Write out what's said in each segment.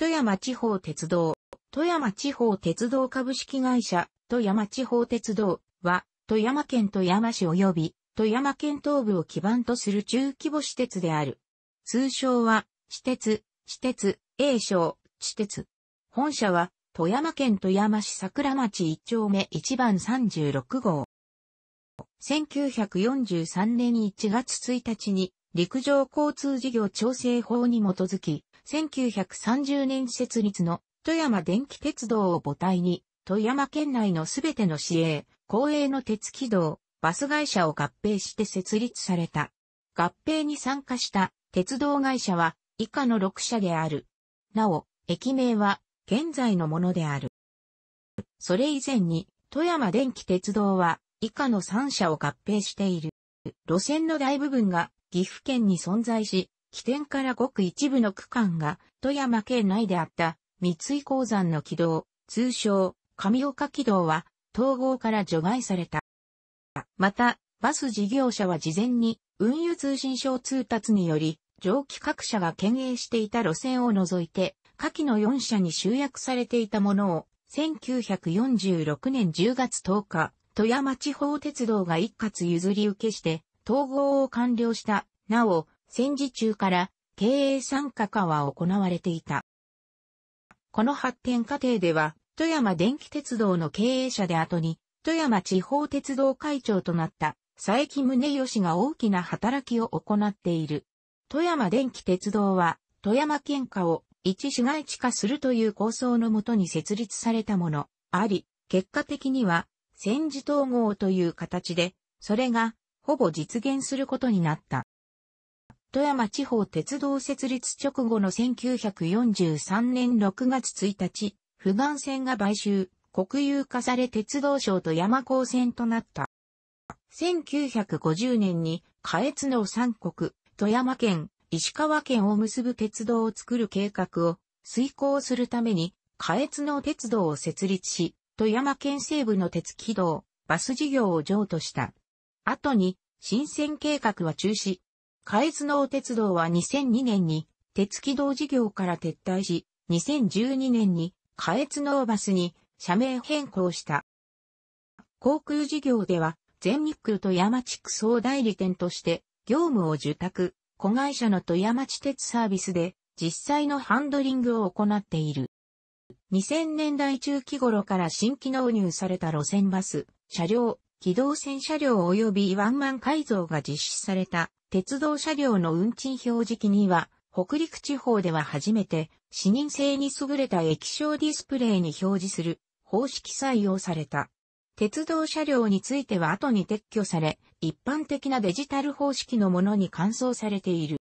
富山地方鉄道、富山地方鉄道株式会社、富山地方鉄道は、富山県富山市及び、富山県東部を基盤とする中規模私鉄である。通称は、私鉄、私鉄、A 称、私鉄。本社は、富山県富山市桜町一丁目一番36号。1943年1月1日に、陸上交通事業調整法に基づき、1930年設立の富山電気鉄道を母体に、富山県内のすべての市営、公営の鉄軌道、バス会社を合併して設立された。合併に参加した鉄道会社は以下の6社である。なお、駅名は現在のものである。それ以前に富山電気鉄道は以下の3社を合併している。路線の大部分が岐阜県に存在し、起点からごく一部の区間が富山県内であった三井鉱山の軌道、通称上岡軌道は統合から除外された。また、バス事業者は事前に運輸通信省通達により、上気各社が経営していた路線を除いて、下記の4社に集約されていたものを、1946年10月10日、富山地方鉄道が一括譲り受けして、統合を完了した。なお、戦時中から経営参加化は行われていた。この発展過程では、富山電気鉄道の経営者で後に、富山地方鉄道会長となった佐伯宗義が大きな働きを行っている。富山電気鉄道は、富山県下を一市街地化するという構想のもとに設立されたもの、あり、結果的には、戦時統合という形で、それが、ほぼ実現することになった。富山地方鉄道設立直後の1943年6月1日、富岩線が買収、国有化され鉄道省と山高線となった。1950年に、下越の三国、富山県、石川県を結ぶ鉄道を作る計画を遂行するために、下越の鉄道を設立し、富山県西部の鉄軌道、バス事業を譲渡した。後に、新線計画は中止、海津能鉄道は2002年に鉄軌道事業から撤退し、2012年に海津能バスに社名変更した。航空事業では全日空と山地区総代理店として業務を受託、子会社の富山地鉄サービスで実際のハンドリングを行っている。2000年代中期頃から新規納入された路線バス、車両、機動戦車両及びワンマン改造が実施された鉄道車両の運賃表示器には、北陸地方では初めて、視認性に優れた液晶ディスプレイに表示する方式採用された。鉄道車両については後に撤去され、一般的なデジタル方式のものに換装されている。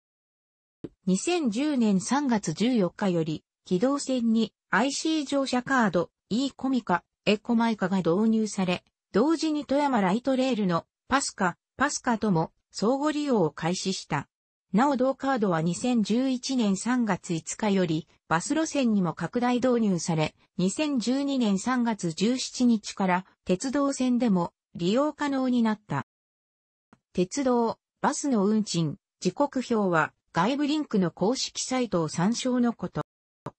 2010年3月14日より、機動線に IC 乗車カード E コミカ、エコマイカが導入され、同時に富山ライトレールのパスカ、パスカとも相互利用を開始した。なお同カードは2011年3月5日よりバス路線にも拡大導入され、2012年3月17日から鉄道線でも利用可能になった。鉄道、バスの運賃、時刻表は外部リンクの公式サイトを参照のこと。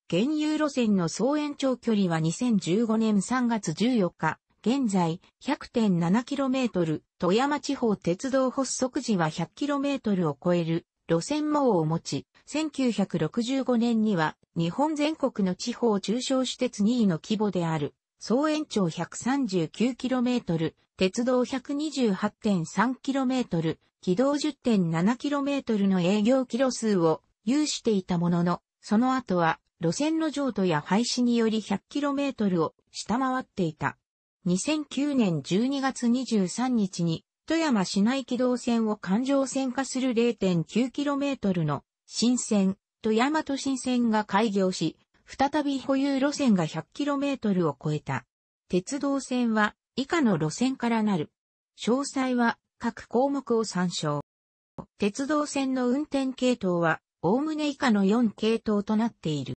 現有路線の総延長距離は2015年3月14日現在 100.7km、富山地方鉄道発足時は 100km を超える路線網を持ち、1965年には日本全国の地方中小私鉄2位の規模である、総延長 139km、鉄道 128.3km、軌道 10.7km の営業キロ数を有していたものの、その後は路線の譲渡や廃止により 100km を下回っていた。2009年12月23日に、富山市内軌道線を環状線化する 0.9km の新線、富山都新線が開業し、再び保有路線が 100km を超えた。鉄道線は以下の路線からなる。詳細は各項目を参照。鉄道線の運転系統は、おおむね以下の4系統となっている。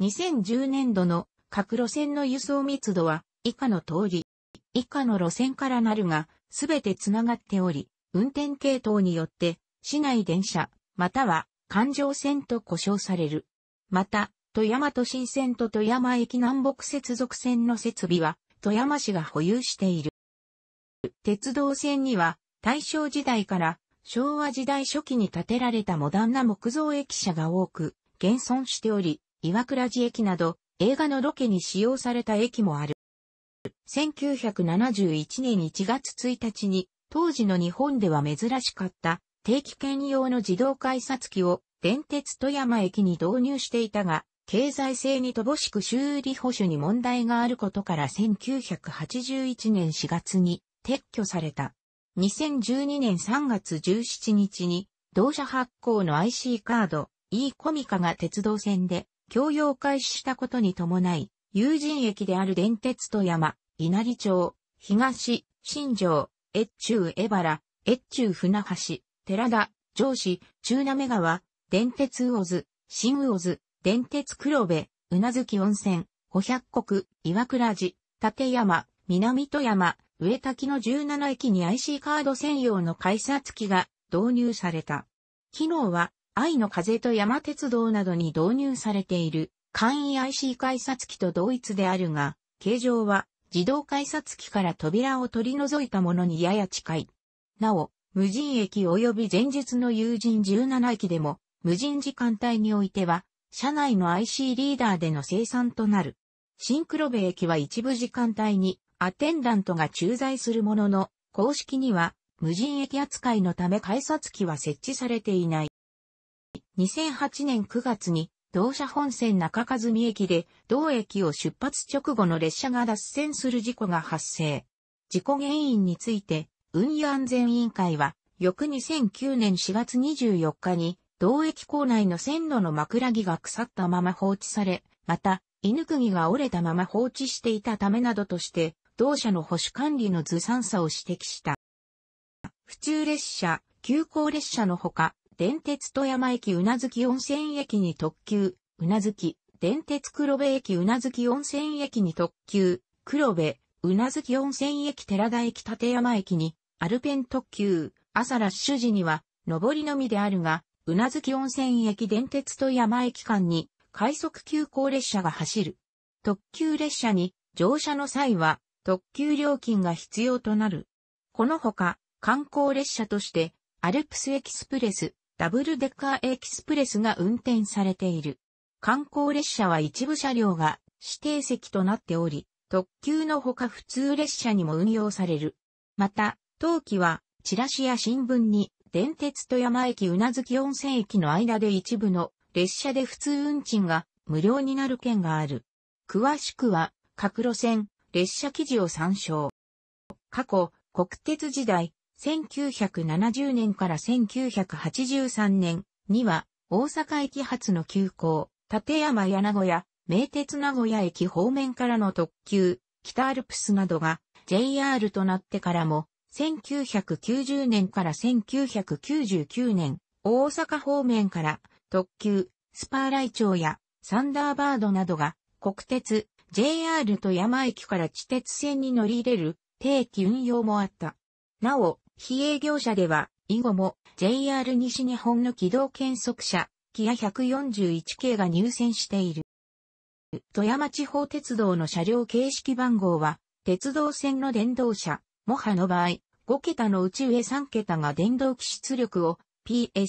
2010年度の各路線の輸送密度は以下の通り、以下の路線からなるが、すべてつながっており、運転系統によって、市内電車、または環状線と呼称される。また、富山都心線と富山駅南北接続線の設備は、富山市が保有している。鉄道線には、大正時代から昭和時代初期に建てられたモダンな木造駅舎が多く、現存しており、岩倉寺駅など、映画のロケに使用された駅もある。1971年1月1日に、当時の日本では珍しかった定期券用の自動改札機を電鉄富山駅に導入していたが、経済性に乏しく修理保守に問題があることから1981年4月に撤去された。2012年3月17日に同社発行の IC カード e コミカが鉄道線で共用開始したことに伴い友人駅である電鉄富山、稲荷町、東、新城、越中江原、越中船橋、寺田、上司、中滑川、電鉄魚津、新魚津、電鉄黒部、うなずき温泉、五百国、岩倉寺、立山、南富山、上滝の17駅に IC カード専用の改札機が導入された。機能は、愛の風と山鉄道などに導入されている。簡易 IC 改札機と同一であるが、形状は自動改札機から扉を取り除いたものにやや近い。なお、無人駅及び前述の友人17駅でも、無人時間帯においては、車内の IC リーダーでの生産となる。シンクロベ駅は一部時間帯にアテンダントが駐在するものの、公式には無人駅扱いのため改札機は設置されていない。2008年9月に同社本線中和美駅で、同駅を出発直後の列車が脱線する事故が発生。事故原因について、運輸安全委員会は、翌2009年4月24日に、同駅構内の線路の枕木が腐ったまま放置され、また、犬釘が折れたまま放置していたためなどとして、同社の保守管理のずさんさを指摘した。普通列車、急行列車のほか、電鉄富山駅うなずき温泉駅に特急、うなずき、電鉄黒部駅うなずき温泉駅に特急、黒部、うなずき温泉駅寺田駅立山駅に、アルペン特急、朝ラッシュ時には、上りのみであるが、うなずき温泉駅電鉄富山駅間に、快速急行列車が走る。特急列車に、乗車の際は、特急料金が必要となる。このほか、観光列車として、アルプスエキスプレス、ダブルデッカーエキスプレスが運転されている。観光列車は一部車両が指定席となっており、特急のほか普通列車にも運用される。また、当期は、チラシや新聞に、電鉄富山駅うなずき温泉駅の間で一部の列車で普通運賃が無料になる件がある。詳しくは、各路線、列車記事を参照。過去、国鉄時代、1970年から1983年には、大阪駅発の急行、立山や名古屋、名鉄名古屋駅方面からの特急、北アルプスなどが JR となってからも、1990年から1999年、大阪方面から特急、スパーライ町やサンダーバードなどが国鉄、JR と山駅から地鉄線に乗り入れる定期運用もあった。なお、非営業者では、以後も JR 西日本の軌道検測車、キア141系が入線している。富山地方鉄道の車両形式番号は、鉄道線の電動車、モハの場合、5桁のうち上3桁が電動機出力を PS、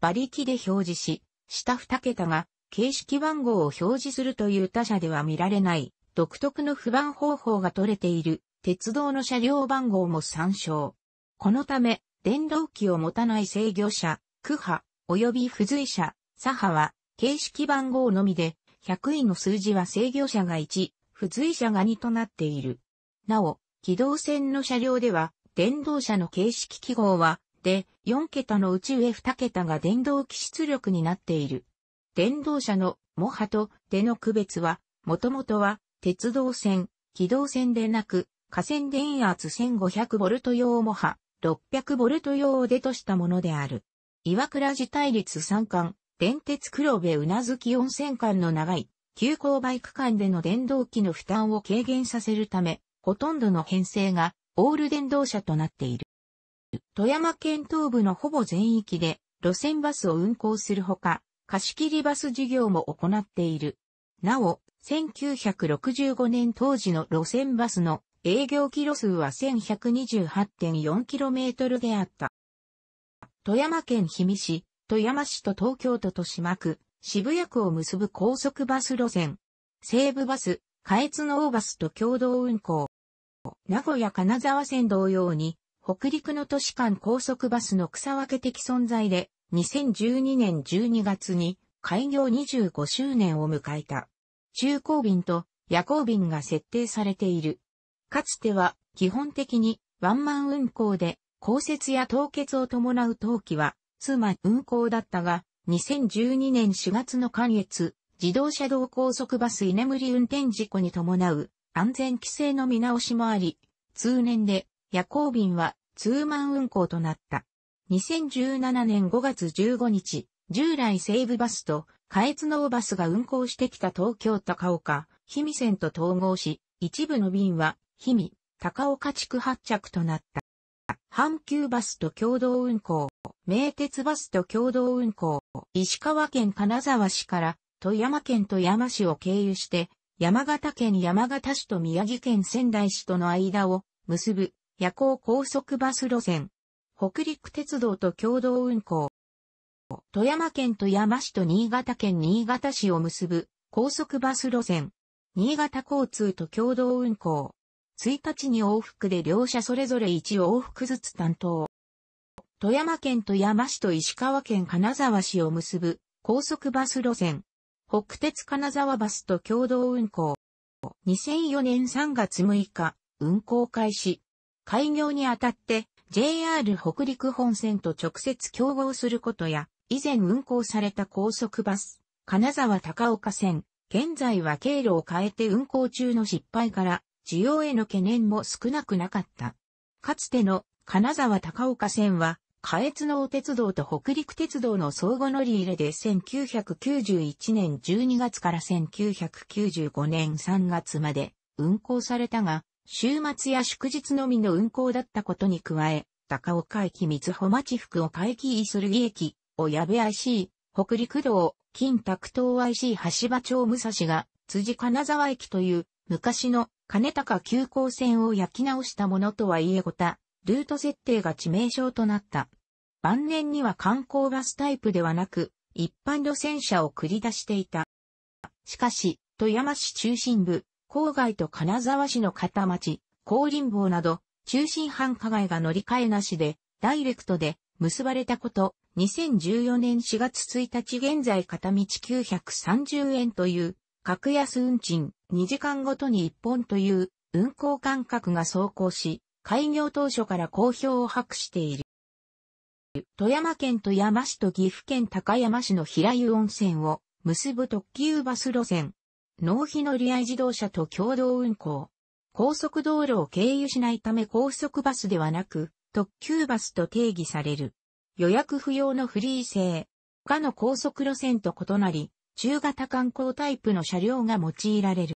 馬力で表示し、下2桁が形式番号を表示するという他社では見られない独特の不番方法が取れている鉄道の車両番号も参照。このため、電動機を持たない制御車、区波、及び付随車、左派は、形式番号のみで、100位の数字は制御車が1、付随車が2となっている。なお、機動線の車両では、電動車の形式記号は、で、4桁のうち上2桁が電動機出力になっている。電動車の、模波と、での区別は、もともとは、鉄道線、機動線でなく、河川電圧 1500V 用モハ、600ボルト用を出としたものである。岩倉自体立三巻、電鉄黒部うなずき温泉0の長い、急行バイク間での電動機の負担を軽減させるため、ほとんどの編成がオール電動車となっている。富山県東部のほぼ全域で路線バスを運行するほか、貸切バス事業も行っている。なお、1965年当時の路線バスの営業キロ数は 1128.4km であった。富山県氷見市、富山市と東京都豊島区、渋谷区を結ぶ高速バス路線。西武バス、下越の大バスと共同運行。名古屋金沢線同様に、北陸の都市間高速バスの草分け的存在で、2012年12月に開業25周年を迎えた。中高便と夜行便が設定されている。かつては基本的にワンマン運行で降雪や凍結を伴う冬季は妻運行だったが2012年4月の関越自動車道高速バス居眠り運転事故に伴う安全規制の見直しもあり通年で夜行便はツーマン運行となった。2017年5月15日、従来西武バスと下越能バスが運行してきた東京高岡、氷見線と統合し、一部の便は氷見、高岡地区発着となった。阪急バスと共同運行、名鉄バスと共同運行、石川県金沢市から富山県富山市を経由して、山形県山形市と宮城県仙台市との間を結ぶ夜行高速バス路線、北陸鉄道と共同運行、富山県富山市と新潟県新潟市を結ぶ高速バス路線、新潟交通と共同運行、1日に往復で両者それぞれ1往復ずつ担当。富山県富山市と石川県金沢市を結ぶ高速バス路線。北鉄金沢バスと共同運行。2004年3月6日、運行開始。開業にあたって JR 北陸本線と直接競合することや、以前運行された高速バス、金沢高岡線、現在は経路を変えて運行中の失敗から、需要への懸念も少なくなかった。かつての金沢高岡線は、下越能鉄道と北陸鉄道の相互乗り入れで1991年12月から1995年3月まで運行されたが、週末や祝日のみの運行だったことに加え、高岡駅水穂町福岡駅イソルギ駅、小矢部 IC、北陸道、金拓東 IC 橋場町武蔵が、辻金沢駅という昔の金高急行線を焼き直したものとはいえごた、ルート設定が致命傷となった。晩年には観光バスタイプではなく、一般路線車を繰り出していた。しかし、富山市中心部、郊外と金沢市の片町、高林坊など、中心繁華街が乗り換えなしで、ダイレクトで結ばれたこと、2014年4月1日現在片道930円という格安運賃、2時間ごとに1本という運行間隔が走行し、開業当初から好評を博している。富山県富山市と岐阜県高山市の平湯温泉を結ぶ特急バス路線。納費乗り合い自動車と共同運行。高速道路を経由しないため高速バスではなく、特急バスと定義される。予約不要のフリー制。他の高速路線と異なり、中型観光タイプの車両が用いられる。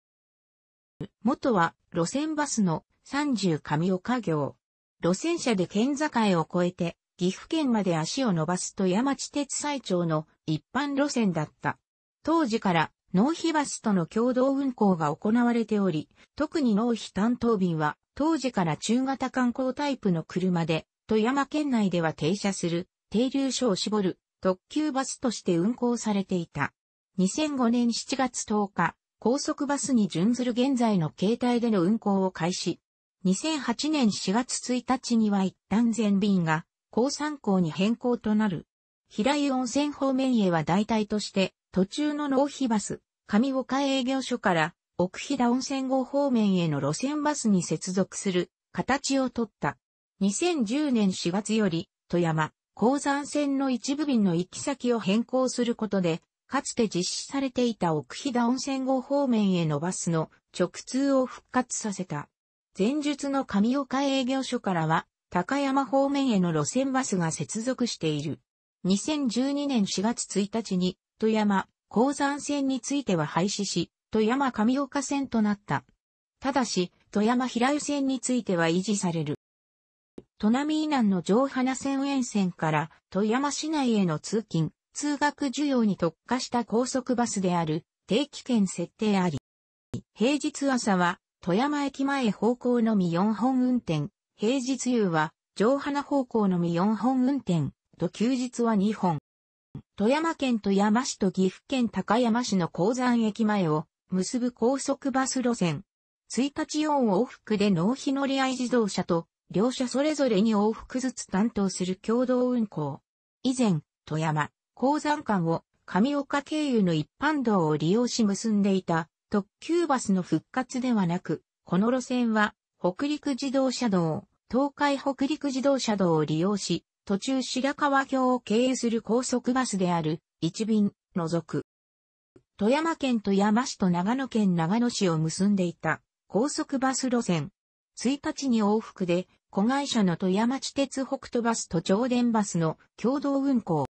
元は路線バスの30上岡行。路線車で県境を越えて岐阜県まで足を伸ばすと山地鉄最長の一般路線だった。当時から納費バスとの共同運行が行われており、特に納費担当便は当時から中型観光タイプの車で、富山県内では停車する停留所を絞る特急バスとして運行されていた。2005年7月10日、高速バスに準ずる現在の携帯での運行を開始。2008年4月1日には一旦全便が高山港に変更となる。平湯温泉方面へは代替として途中の納費バス、上岡営業所から奥飛温泉号方面への路線バスに接続する形をとった。2010年4月より富山、高山線の一部便の行き先を変更することでかつて実施されていた奥飛騨温泉号方面へのバスの直通を復活させた。前述の上岡営業所からは、高山方面への路線バスが接続している。2012年4月1日に、富山、鉱山線については廃止し、富山上岡線となった。ただし、富山平湯線については維持される。富波以南の上花線沿線から富山市内への通勤、通学需要に特化した高速バスである定期券設定あり。平日朝は富山駅前方向のみ4本運転。平日夕は上花方向のみ4本運転と休日は2本。富山県富山市と岐阜県高山市の鉱山駅前を結ぶ高速バス路線。1日4往復で納費乗り合い自動車と両社それぞれに往復ずつ担当する共同運行。以前、富山、鉱山間を上岡経由の一般道を利用し結んでいた特急バスの復活ではなく、この路線は北陸自動車道、東海北陸自動車道を利用し、途中白川橋を経由する高速バスである一便、除く。富山県富山市と長野県長野市を結んでいた高速バス路線。1日に往復で、子会社の富山地鉄北斗バスと長電バスの共同運行。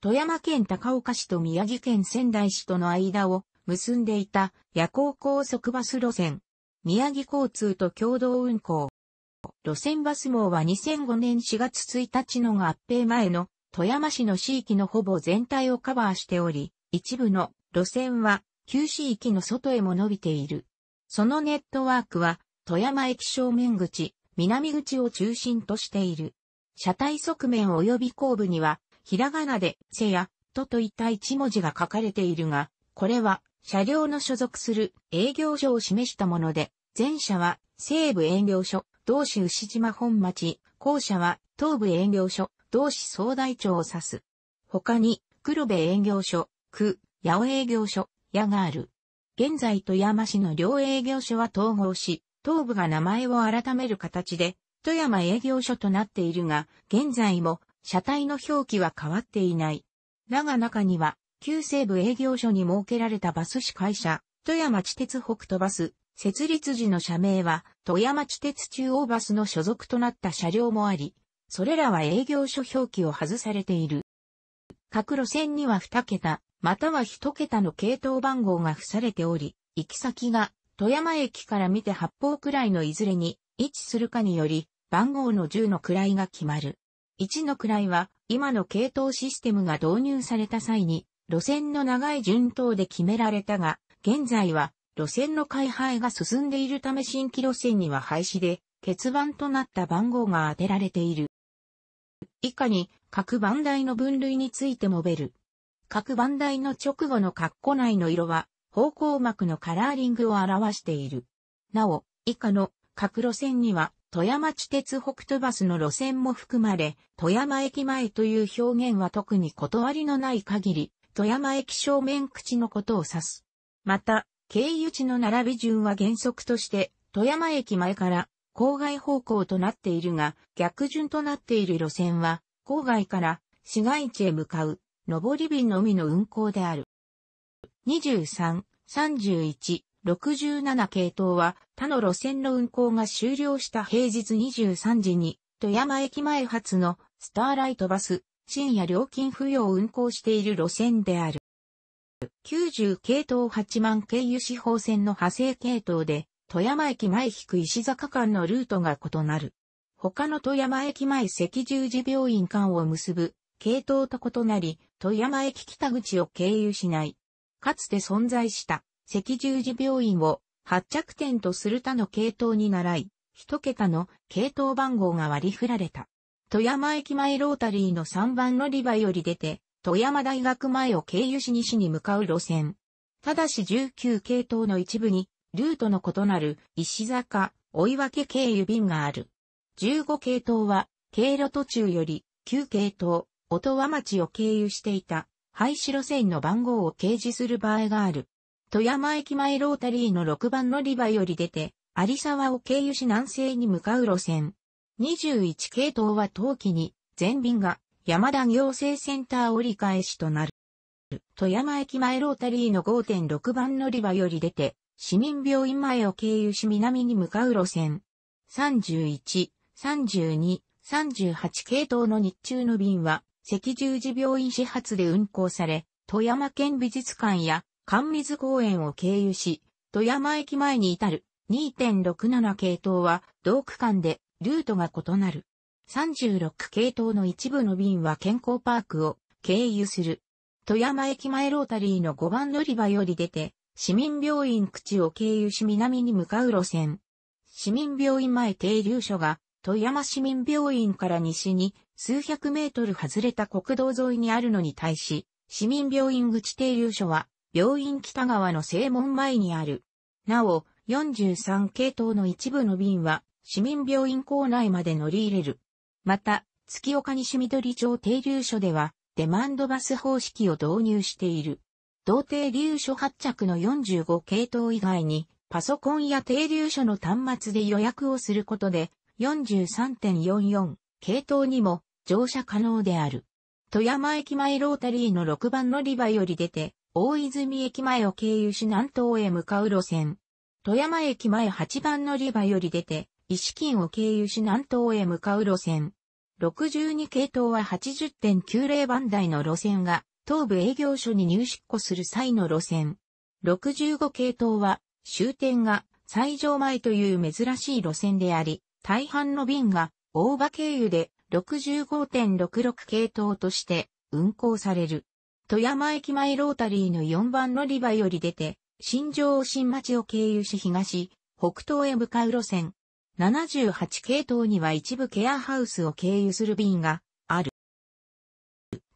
富山県高岡市と宮城県仙台市との間を結んでいた夜行高速バス路線。宮城交通と共同運行。路線バス網は2005年4月1日の合併前の富山市の市域のほぼ全体をカバーしており、一部の路線は旧市域の外へも伸びている。そのネットワークは富山駅正面口、南口を中心としている。車体側面及び後部にはひらがなで、せや、とといった一文字が書かれているが、これは、車両の所属する営業所を示したもので、前者は西部営業所、同市牛島本町、後者は東部営業所、同市総大町を指す。他に、黒部営業所、区、八尾営業所、矢がある。現在富山市の両営業所は統合し、東部が名前を改める形で、富山営業所となっているが、現在も車体の表記は変わっていない。だが中には、旧西部営業所に設けられたバス司会社、富山地鉄北斗バス、設立時の社名は、富山地鉄中央バスの所属となった車両もあり、それらは営業所表記を外されている。各路線には2桁、または1桁の系統番号が付されており、行き先が富山駅から見て八方くらいのいずれに位置するかにより、番号の10の位が決まる。1の位は、今の系統システムが導入された際に、路線の長い順当で決められたが、現在は、路線の開廃が進んでいるため新規路線には廃止で、欠番となった番号が当てられている。以下に、各番台の分類について述べる。各番台の直後の括弧内の色は、方向膜のカラーリングを表している。なお、以下の各路線には富山地鉄北斗バスの路線も含まれ、富山駅前という表現は特に断りのない限り、富山駅正面口のことを指す。また、経由地の並び順は原則として、富山駅前から郊外方向となっているが、逆順となっている路線は、郊外から市街地へ向かう、上り便のみの運行である。23、31、67系統は他の路線の運行が終了した平日23時に富山駅前発のスターライトバス深夜料金不要運行している路線である。90系統8万経由四方線の派生系統で富山駅前引く石坂間のルートが異なる。他の富山駅前赤十字病院間を結ぶ系統と異なり、富山駅北口を経由しない。かつて存在した赤十字病院を発着点とする他の系統に習い、一桁の系統番号が割り振られた。富山駅前ロータリーの3番乗り場より出て、富山大学前を経由し西に向かう路線。ただし19系統の一部に、ルートの異なる石坂、追い分け経由便がある。15系統は、経路途中より、9系統、音羽町を経由していた、廃止路線の番号を掲示する場合がある。富山駅前ロータリーの6番乗り場より出て、有沢を経由し南西に向かう路線。21系統は冬季に、全便が山田行政センター折り返しとなる。富山駅前ロータリーの5.6番乗り場より出て、市民病院前を経由し南に向かう路線。31、32、38系統の日中の便は、赤十字病院始発で運行され、富山県美術館や関水公園を経由し、富山駅前に至る2.67系統は同区間でルートが異なる。36系統の一部の便は健康パークを経由する。富山駅前ロータリーの5番乗り場より出て、市民病院口を経由し南に向かう路線。市民病院前停留所が富山市民病院から西に数百メートル外れた国道沿いにあるのに対し、市民病院口停留所は病院北側の正門前にある。なお、43系統の一部の便は、市民病院構内まで乗り入れる。また、月岡西緑町停留所では、デマンドバス方式を導入している。同停留所発着の45系統以外に、パソコンや停留所の端末で予約をすることで、43.44系統にも乗車可能である。富山駅前ロータリーの6番乗り場より出て、大泉駅前を経由し南東へ向かう路線。富山駅前8番乗り場より出て、石金を経由し南東へ向かう路線。62系統は80.90番台の路線が、東部営業所に入出庫する際の路線。65系統は、終点が最上前という珍しい路線であり、大半の便が大場経由で65.66系統として運行される。富山駅前ロータリーの4番乗り場より出て、新城新町を経由し東、北東へ向かう路線。78系統には一部ケアハウスを経由する便がある。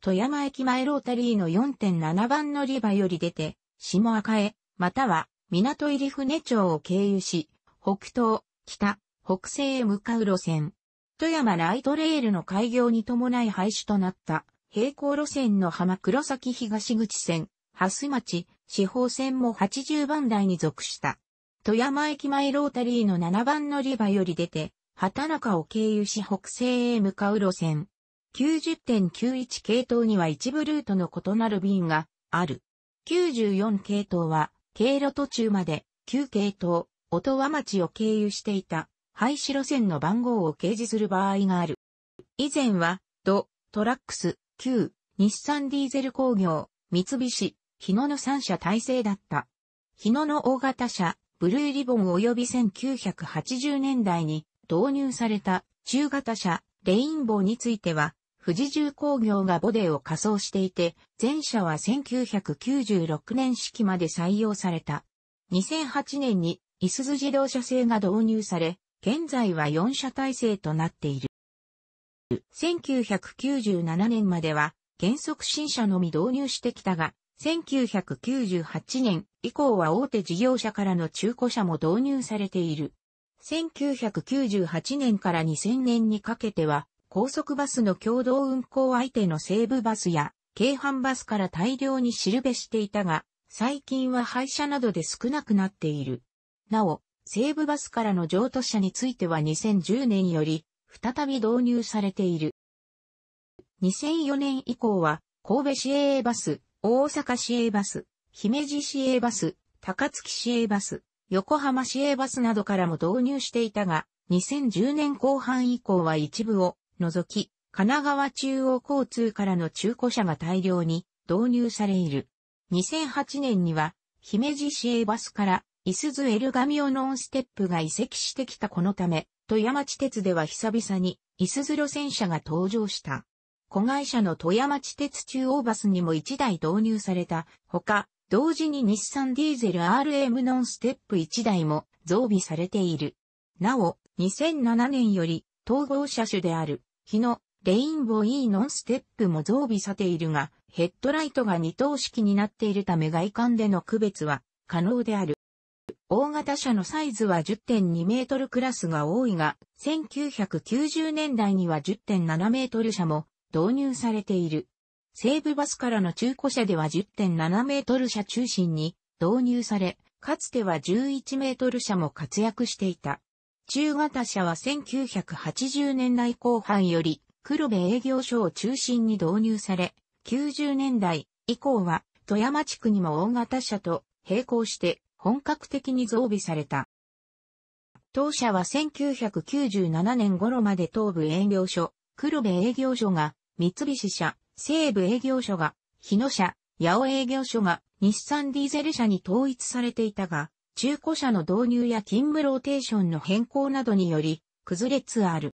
富山駅前ロータリーの4.7番乗り場より出て、下赤江、または港入船町を経由し、北東、北、北西へ向かう路線。富山ライトレールの開業に伴い廃止となった平行路線の浜黒崎東口線、蓮町、四方線も80番台に属した。富山駅前ロータリーの7番乗り場より出て、畑中を経由し北西へ向かう路線。90.91系統には一部ルートの異なる便がある。94系統は、経路途中まで、9系統、音羽町を経由していた、廃止路線の番号を掲示する場合がある。以前は、ド、トラックス、旧、日産ディーゼル工業、三菱、日野の3社体制だった。日野の大型車、ブルーリボン及び1980年代に導入された中型車、レインボーについては、富士重工業がボデーを仮装していて、全車は1996年式まで採用された。2008年に、イスズ自動車製が導入され、現在は4社体制となっている。1997年までは原則新車のみ導入してきたが、1998年以降は大手事業者からの中古車も導入されている。1998年から2000年にかけては、高速バスの共同運行相手の西武バスや、京阪バスから大量にしるべしていたが、最近は廃車などで少なくなっている。なお、西武バスからの譲渡車については2010年より、再び導入されている。2004年以降は、神戸市営バス、大阪市営バス、姫路市営バス、高槻市営バス、横浜市営バスなどからも導入していたが、2010年後半以降は一部を除き、神奈川中央交通からの中古車が大量に導入されいる。2008年には、姫路市営バスから、イスズエルガミオノンステップが移籍してきたこのため、富山地鉄では久々に、イスズロ戦車が登場した。子会社の富山地鉄中央バスにも1台導入されたほか、同時に日産ディーゼル RM ノンステップ1台も増備されている。なお、2007年より統合車種である、日野、レインボー E ノンステップも増備されているが、ヘッドライトが二等式になっているため外観での区別は可能である。大型車のサイズは10.2メートルクラスが多いが、1990年代には10.7メートル車も導入されている。西武バスからの中古車では10.7メートル車中心に導入され、かつては11メートル車も活躍していた。中型車は1980年代後半より黒部営業所を中心に導入され、90年代以降は富山地区にも大型車と並行して本格的に増備された。当社は1997年頃まで東部営業所、黒部営業所が、三菱社、西部営業所が、日野社、八尾営業所が、日産ディーゼル社に統一されていたが、中古車の導入や勤務ローテーションの変更などにより、崩れつある。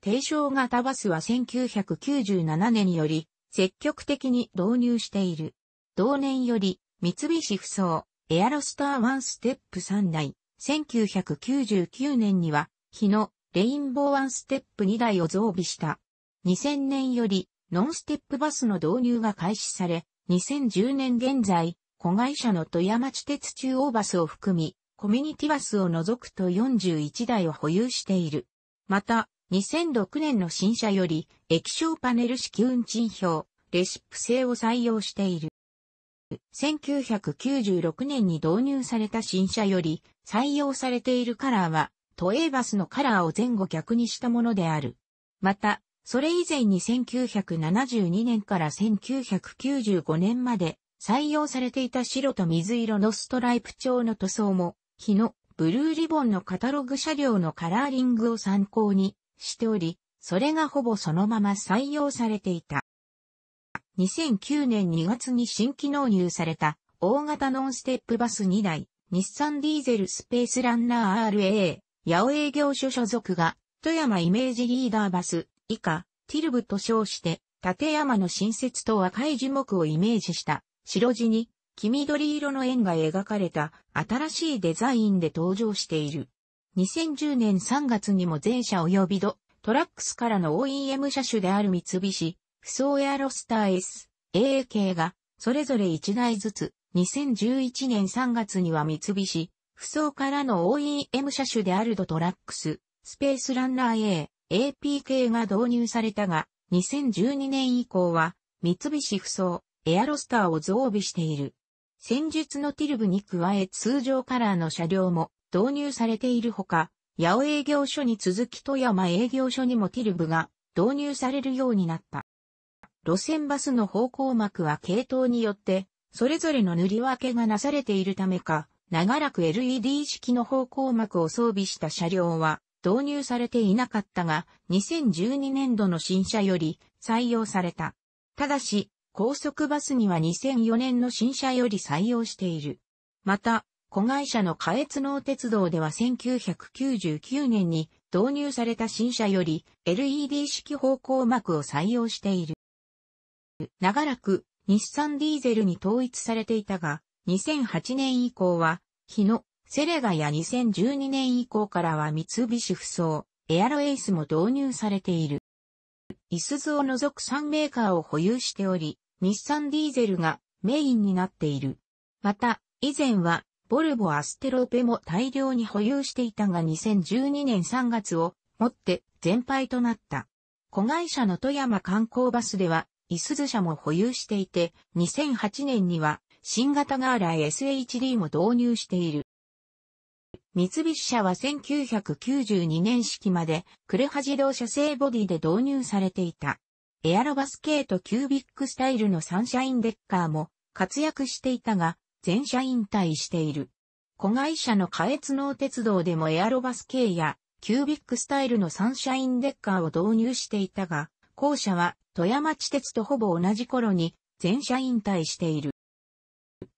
低床型バスは1997年により、積極的に導入している。同年より、三菱不走、エアロスターンステップ3台、1999年には、日野、レインボーワンステップ2台を増備した。2000年より、ノンステップバスの導入が開始され、2010年現在、子会社の富山地鉄中央バスを含み、コミュニティバスを除くと41台を保有している。また、2006年の新車より液晶パネル式運賃表、レシップ制を採用している。1996年に導入された新車より採用されているカラーは、都営バスのカラーを前後逆にしたものである。また、それ以前に1972年から1995年まで採用されていた白と水色のストライプ調の塗装も、日のブルーリボンのカタログ車両のカラーリングを参考にしており、それがほぼそのまま採用されていた。2009年2月に新機能入された大型ノンステップバス2台、日産ディーゼルスペースランナー RAA、八尾営業所所属が、富山イメージリーダーバス、以下、ティルブと称して、立山の新設と赤い樹木をイメージした、白地に、黄緑色の円が描かれた、新しいデザインで登場している。2010年3月にも全車及びド、トラックスからの OEM 車種である三菱、不エアロスター S、AK が、それぞれ1台ずつ、2011年3月には三菱、不相からの OEM 車種であるドトラックス、スペースランナー A、APK が導入されたが、2012年以降は、三菱不相、エアロスターを増備している。戦術のティルブに加え通常カラーの車両も導入されているほか、八尾営業所に続き富山営業所にもティルブが導入されるようになった。路線バスの方向幕は系統によって、それぞれの塗り分けがなされているためか、長らく LED 式の方向幕を装備した車両は導入されていなかったが、2012年度の新車より採用された。ただし、高速バスには2004年の新車より採用している。また、子会社の下越能鉄道では1999年に導入された新車より LED 式方向幕を採用している。長らく日産ディーゼルに統一されていたが、2008年以降は、日野、セレガや2012年以降からは三菱不走、エアロエイスも導入されている。イスズを除く3メーカーを保有しており、日産ディーゼルがメインになっている。また、以前は、ボルボアステロペも大量に保有していたが2012年3月をもって全廃となった。子会社の富山観光バスではイスズ社も保有していて、2008年には新型ガーラー SHD も導入している。三菱車は1992年式までクレハ自動車製ボディで導入されていた。エアロバス系とキュービックスタイルのサンシャインデッカーも活躍していたが、全社引退している。子会社の下越能鉄道でもエアロバス系やキュービックスタイルのサンシャインデッカーを導入していたが、後者は富山地鉄とほぼ同じ頃に全社引退している。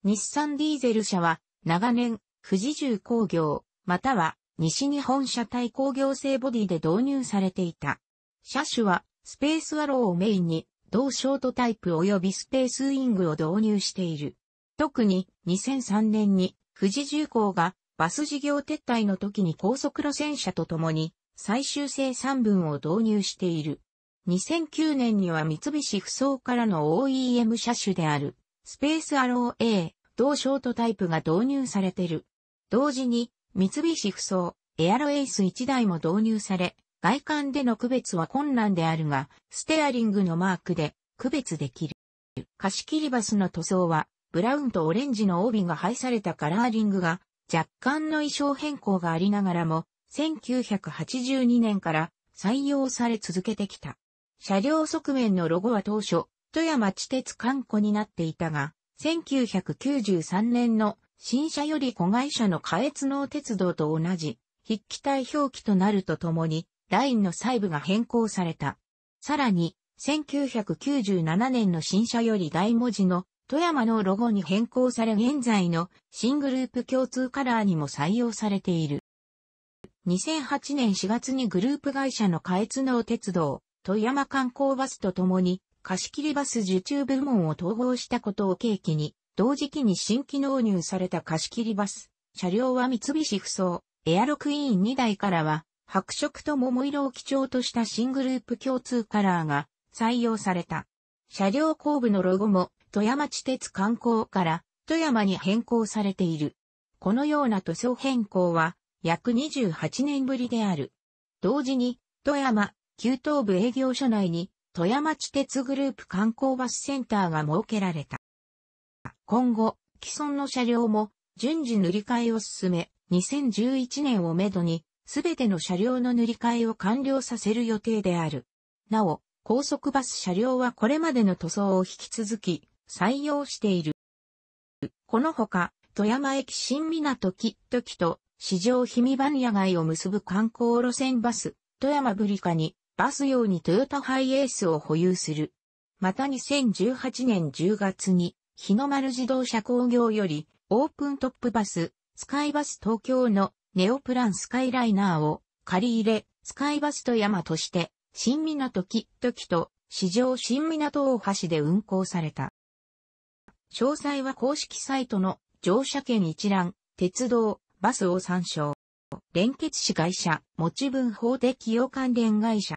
日産ディーゼル社は長年富士重工業または西日本車体工業製ボディで導入されていた。車種はスペースワローをメインに同ショートタイプ及びスペースウィングを導入している。特に2003年に富士重工がバス事業撤退の時に高速路線車と共に最終生産分を導入している。2009年には三菱不走からの OEM 車種である、スペースアロー A、同ショートタイプが導入されてる。同時に、三菱不走、エアロエース1台も導入され、外観での区別は困難であるが、ステアリングのマークで区別できる。貸切バスの塗装は、ブラウンとオレンジの帯が配されたカラーリングが、若干の衣装変更がありながらも、1982年から採用され続けてきた。車両側面のロゴは当初、富山地鉄観光になっていたが、1993年の新車より子会社の下越能鉄道と同じ筆記体表記となるとともに、ラインの細部が変更された。さらに、1997年の新車より大文字の富山のロゴに変更され現在の新グループ共通カラーにも採用されている。2008年4月にグループ会社の下越能鉄道富山観光バスとともに、貸切バス受注部門を統合したことを契機に、同時期に新規納入された貸切バス、車両は三菱不走、エアロクイーン2台からは、白色と桃色を基調とした新グループ共通カラーが採用された。車両後部のロゴも富山地鉄観光から富山に変更されている。このような塗装変更は約28年ぶりである。同時に富山急等部営業所内に、富山地鉄グループ観光バスセンターが設けられた。今後、既存の車両も順次塗り替えを進め、2011年をめどに、すべての車両の塗り替えを完了させる予定である。なお、高速バス車両はこれまでの塗装を引き続き採用している。このほか、富山駅新港木時と市場氷見番野街を結ぶ観光路線バス、富山ブリカにバス用にトヨタハイエースを保有する。また2018年10月に、日の丸自動車工業より、オープントップバス、スカイバス東京のネオプランスカイライナーを借り入れ、スカイバスと山として、新港キットキと、市場新港大橋で運行された。詳細は公式サイトの乗車券一覧、鉄道、バスを参照。連結子会社、持ち分法的用関連会社。